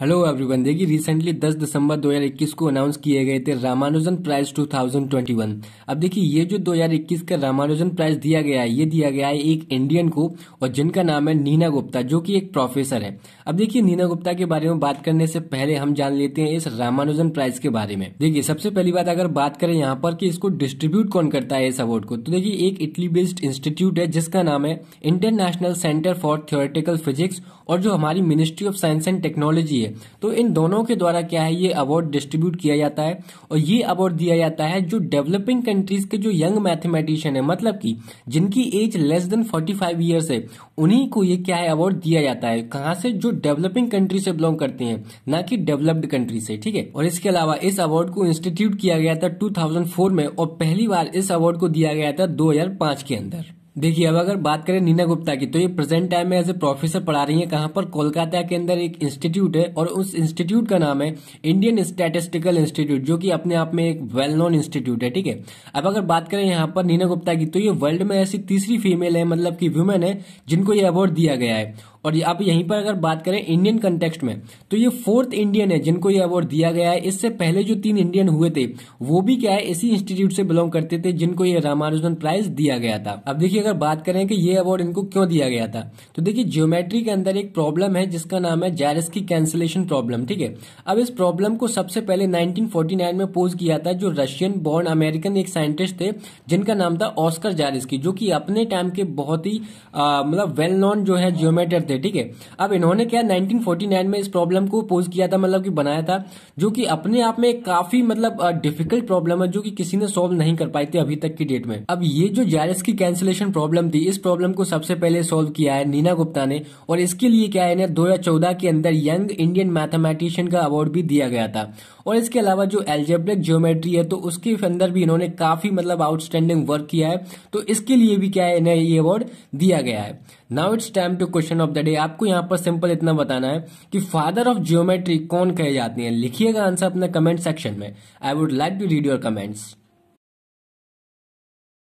hello everyone देखिए recently 10 दिसंबर 2021 को अनाउंस किए गए थे रामानुजन प्राइज 2021 अब देखिए ये जो 2021 का रामानुजन प्राइज दिया गया है ये दिया गया है एक इंडियन को और जिनका नाम है नीना गुप्ता जो कि एक प्रोफेसर है अब देखिए नीना गुप्ता के बारे में बात करने से पहले हम जान लेते हैं इस रामानुजन प्राइज के बारे में देखिये सबसे पहली बात अगर बात करें यहाँ पर की इसको डिस्ट्रीब्यूट कौन करता है इस अवार्ड को तो देखिए एक इटली बेस्ड इंस्टीट्यूट है जिसका नाम है international centre for theoretical physics और जो हमारी ministry of science and technology है चाहिए तो इन दोनों के द्वारा क्या है ये अवार्ड डिस्ट्रीब्यूट किया जाता है और ये अवार्ड दिया जाता है जो डेवलपिंग कंट्रीज के जो यंग मैथमेटिशियन है मतलब कि जिनकी age less than forty five years है उन्हीं को ये क्या है अवार्ड दिया जाता है कहाँ से जो डेवलपिंग कंट्री से बिलोंग करते हैं ना कि डेवलप्ड कंट्री से ठीक है और इसके अलावा इस अवार्ड को इंस्टीट्यूट किया गया था टू में और पहली बार इस अवार्ड को दिया गया था दो के अंदर देखिए अब अगर बात करें नीना गुप्ता की तो ये प्रेजेंट टाइम में एज ए प्रोफेसर पढ़ा रही है कहाँ पर कोलकाता के अंदर एक इंस्टीट्यूट है और उस इंस्टीट्यूट का नाम है इंडियन स्टैटिस्टिकल इंस्टीट्यूट जो कि अपने आप में एक वेल नोन इंस्टीट्यूट है ठीक है अब अगर बात करें यहाँ पर नीना गुप्ता की तो ये वर्ल्ड में ऐसी तीसरी फीमेल है मतलब की वुमेन है जिनको ये अवार्ड दिया गया है और आप यहीं पर अगर बात करें इंडियन कंटेक्स्ट में तो ये फोर्थ इंडियन है जिनको ये अवार्ड दिया गया है इससे पहले जो तीन इंडियन हुए थे वो भी क्या है इसी इंस्टीट्यूट से बिलोंग करते थे जिनको ये रामानुजन प्राइज दिया गया था अब देखिए अगर बात करें कि ये अवार्ड इनको क्यों दिया गया था तो देखिये ज्योमेट्री के अंदर एक प्रॉब्लम है जिसका नाम है जायरस की कैंसिलेशन प्रॉब्लम ठीक है अब इस प्रॉब्लम को सबसे पहले नाइनटीन में पोज किया था जो रशियन बॉर्न अमेरिकन एक साइंटिस्ट थे जिनका नाम था ऑस्कर की जो की अपने टाइम के बहुत ही मतलब वेल नॉन जो है ज्योमेटर थे ठीक है अब इन्होंने क्या 1949 में इस प्रॉब्लम को पोज किया था मतलब कि बनाया था जो कि अपने आप में काफी मतलब डिफिकल्ट प्रॉब्लम है जो कि किसी ने सॉल्व नहीं कर पाई थी अभी तक की डेट में अब ये जो जायरस की कैंसिलेशन प्रॉब्लम थी इस प्रॉब्लम को सबसे पहले सोल्व किया है नीना गुप्ता ने और इसके लिए क्या है इन्हें दो के अंदर यंग इंडियन मैथमेटिशियन का अवार्ड भी दिया गया था और इसके अलावा जो एल्जेब्रिक ज्योमेट्री है तो उसके अंदर भी इन्होंने काफी मतलब आउटस्टैंडिंग वर्क किया है तो इसके लिए भी क्या है इन्हें ये अवार्ड दिया गया है now it's time to question of the the day आपको यहाँ पर सिंपल इतना बताना है कि फादर ऑफ जियोमेट्री कौन कही जाती है लिखिएगा आंसर अपने कमेंट सेक्शन में I would like to read your comments